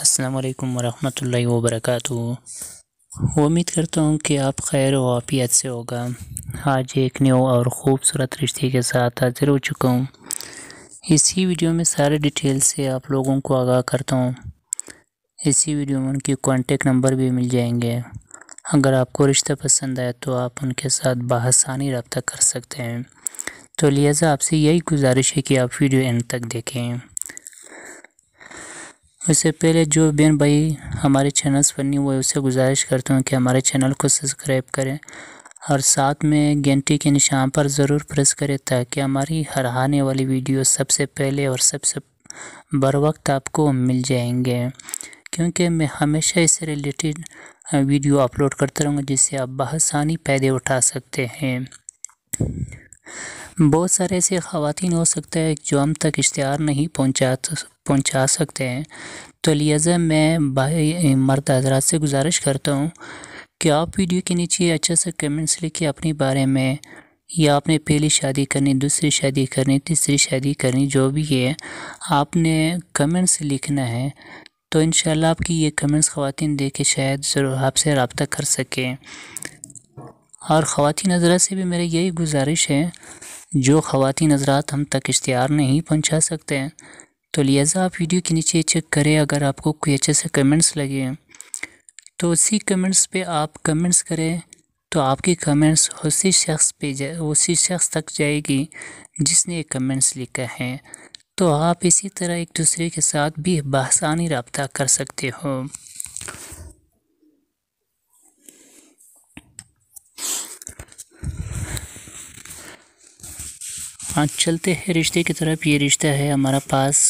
अस्सलाम वरहमतुल्लाहि वर्क उम्मीद करता हूँ कि आप खैर वाफियत से होगा आज एक न्यू और ख़ूबसूरत रिश्ते के साथ हाजिर हो चुका हूँ इसी वीडियो में सारे डिटेल से आप लोगों को आगाह करता हूँ इसी वीडियो में उनके कॉन्टेक्ट नंबर भी मिल जाएंगे अगर आपको रिश्ता पसंद आए तो आप उनके साथ बासानी रबता कर सकते हैं तो लिहाजा आपसे यही गुजारिश है कि आप वीडियो एंड तक देखें उससे पहले जो बहन भाई हमारे चैनल्स पर नहीं हुए उससे गुजारिश करता हूँ कि हमारे चैनल को सब्सक्राइब करें और साथ में घंटी के निशान पर ज़रूर प्रेस करें ताकि हमारी हर आने वाली वीडियो सबसे पहले और सबसे बर वक्त आपको मिल जाएंगे क्योंकि मैं हमेशा इससे रिलेटेड वीडियो अपलोड करता रहूँगा जिससे आप बसानी फ़ायदे उठा सकते हैं बहुत सारे ऐसे ख़वान हो सकता है जो हम तक इश्तहार नहीं पहुँचा पहुंचा सकते हैं तो लिहाजा मैं भाई मर्द हजरात से गुजारिश करता हूँ कि आप वीडियो के नीचे अच्छे से कमेंट्स लिखे अपने बारे में या आपने पहली शादी करनी दूसरी शादी करनी तीसरी शादी करनी जो भी है आपने कमेंट्स लिखना है तो इन आपकी ये कमेंट्स ख़वान दे के शायद ज़रूर आपसे रबता कर सकें और ख़वान हजरा से भी मेरी यही गुजारिश है जो ख़वान नजरात हम तक इश्तहार नहीं पहुँचा सकते हैं तो लिहाजा आप वीडियो के नीचे चेक करें अगर आपको कोई अच्छे से कमेंट्स लगे हैं तो उसी कमेंट्स पे आप कमेंट्स करें तो आपकी कमेंट्स उसी शख्स पे उसी शख्स तक जाएगी जिसने कमेंट्स लिखा है तो आप इसी तरह एक दूसरे के साथ भी बसानी रबता कर सकते हो आज हाँ, चलते हैं रिश्ते की तरफ ये रिश्ता है हमारा पास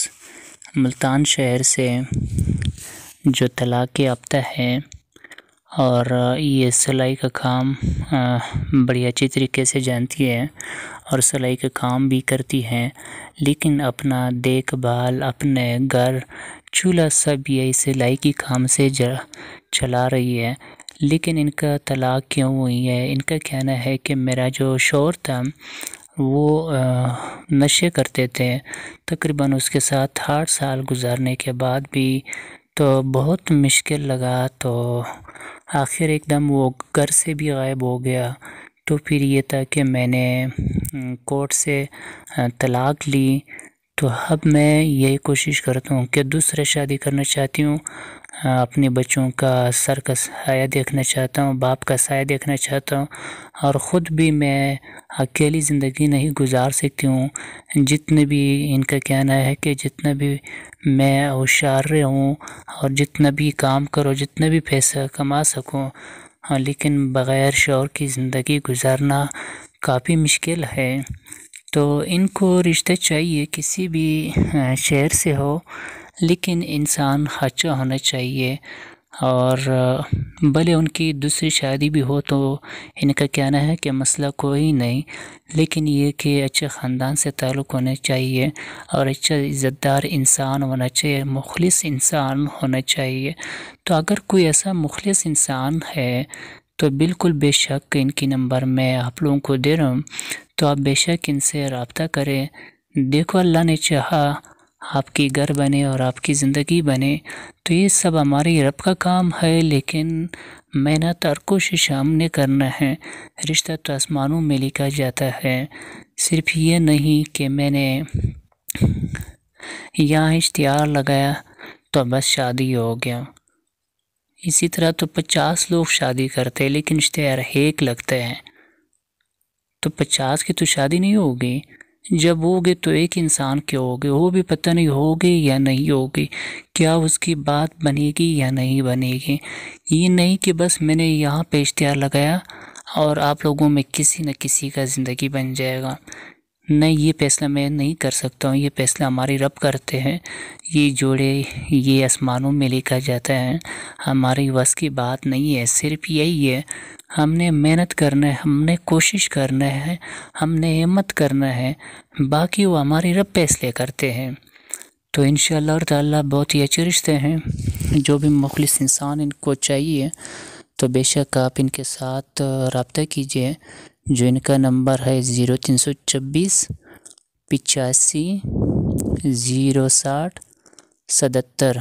मुल्तान शहर से जो तलाक़ याफ्ता है और ये सिलाई का काम बड़ी अच्छी तरीके से जानती है और सिलाई का काम भी करती हैं लेकिन अपना देखभाल अपने घर चूल्हा सब यही सिलाई की काम से चला रही है लेकिन इनका तलाक़ क्यों हुई है इनका कहना है कि मेरा जो शोर था वो नशे करते थे तकरीबन उसके साथ आठ साल गुजारने के बाद भी तो बहुत मुश्किल लगा तो आखिर एकदम वो घर से भी गायब हो गया तो फिर ये था कि मैंने कोर्ट से तलाक़ ली तो अब मैं यही कोशिश करता हूँ कि दूसरे शादी करना चाहती हूँ अपने बच्चों का सर का साया देखना चाहता हूँ बाप का साया देखना चाहता हूँ और ख़ुद भी मैं अकेली ज़िंदगी नहीं गुजार सकती हूँ जितने भी इनका कहना है कि जितना भी मैं होशार हूँ और जितना भी काम करो जितना भी पैसा कमा सकूँ लेकिन बग़ैर शोर की ज़िंदगी गुजारना काफ़ी मुश्किल है तो इनको रिश्ता चाहिए किसी भी शहर से हो लेकिन इंसान खच्चा होना चाहिए और भले उनकी दूसरी शादी भी हो तो इनका कहना है कि मसला कोई नहीं लेकिन ये कि अच्छे ख़ानदान से ताल्लुक़ होना चाहिए और अच्छा इज़्ज़तदार इंसान होना चाहिए मुखलिस इंसान होना चाहिए तो अगर कोई ऐसा मुखलिस इंसान है तो बिल्कुल बेशक इनकी नंबर मैं आप लोगों को दे रहा हूँ तो आप बेशक इनसे रबता करें देखो अल्लाह ने चाहा आपकी घर बने और आपकी ज़िंदगी बने तो ये सब हमारे रब का काम है लेकिन मेहनत और कोशिश हमने करना है रिश्ता तो आसमानों में लिखा जाता है सिर्फ ये नहीं कि मैंने यहाँ इश्तहार लगाया तो बस शादी हो गया इसी तरह तो पचास लोग शादी करते हैं लेकिन इश्तेहार एक लगते हैं तो पचास की तो शादी नहीं होगी जब होगे तो एक इंसान क्यों होगे वो भी पता नहीं होगी या नहीं होगी क्या उसकी बात बनेगी या नहीं बनेगी ये नहीं कि बस मैंने यहाँ पे इश्तहार लगाया और आप लोगों में किसी न किसी का ज़िंदगी बन जाएगा नहीं ये फैसला मैं नहीं कर सकता हूँ ये फैसला हमारे रब करते हैं ये जोड़े ये आसमानों में लेकर जाता है हमारी वस की बात नहीं है सिर्फ यही है हमने मेहनत करना है हमने कोशिश करना है हमने हिम्मत करना है बाकी वो हमारे रब फैसले करते हैं तो इन शह बहुत ही अच्छे रिश्ते हैं जो भी मुखलिस इंसान इनको चाहिए तो बेशक आप इनके साथ रबता कीजिए जो इनका नंबर है ज़ीरो तीन सौ छब्बीस पिचासी ज़ीरो साठ सतहत्तर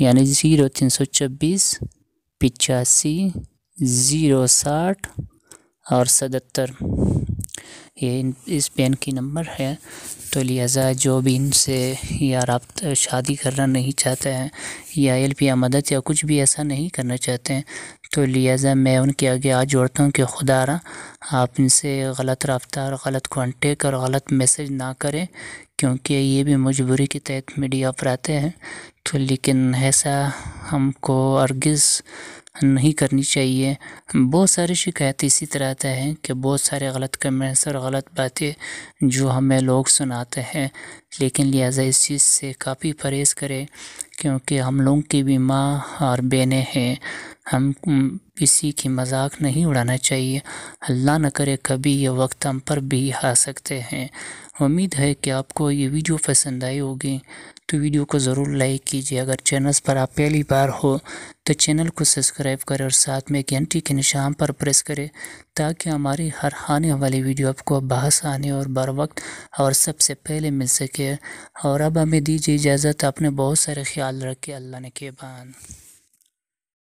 यानी ज़ीरो तीन सौ छब्बीस पिचासी ज़ीरो साठ और सतहत्तर ये इस पेन की नंबर है तो लिहाजा जो भी इनसे या रबत शादी करना नहीं चाहते हैं या पी या मदद या कुछ भी ऐसा नहीं करना चाहते हैं तो लिहाजा मैं उनके आगे आज जोड़ता हूँ कि खुदा रहा आप इनसे गलत रफ्तार और गलत कॉन्टेक्ट और गलत मैसेज ना करें क्योंकि ये भी मजबूरी के तहत मीडिया पर आते हैं तो लेकिन ऐसा हमको अर्गज़ नहीं करनी चाहिए बहुत सारी शिकायत इसी तरह आता है कि बहुत सारे गलत कमेंट्स और गलत बातें जो हमें लोग सुनाते हैं लेकिन लिहाजा इस चीज़ से काफ़ी परहेज़ करें क्योंकि हम लोगों की भी माँ और बहनें हैं हम किसी की मजाक नहीं उड़ाना चाहिए अल्लाह न करे कभी ये वक्त हम पर भी आ सकते हैं उम्मीद है कि आपको ये वीडियो पसंद आई होगी तो वीडियो को ज़रूर लाइक कीजिए अगर चैनल्स पर आप पहली बार हो तो चैनल को सब्सक्राइब करें और साथ में घंटी के निशान पर प्रेस करें ताकि हमारी हर आने वाली वीडियो आपको आने और बर वक्त और सबसे पहले मिल सके और अब हमें दीजिए इजाज़त आपने बहुत सारे ख्याल रखे अल्लाह ने के बान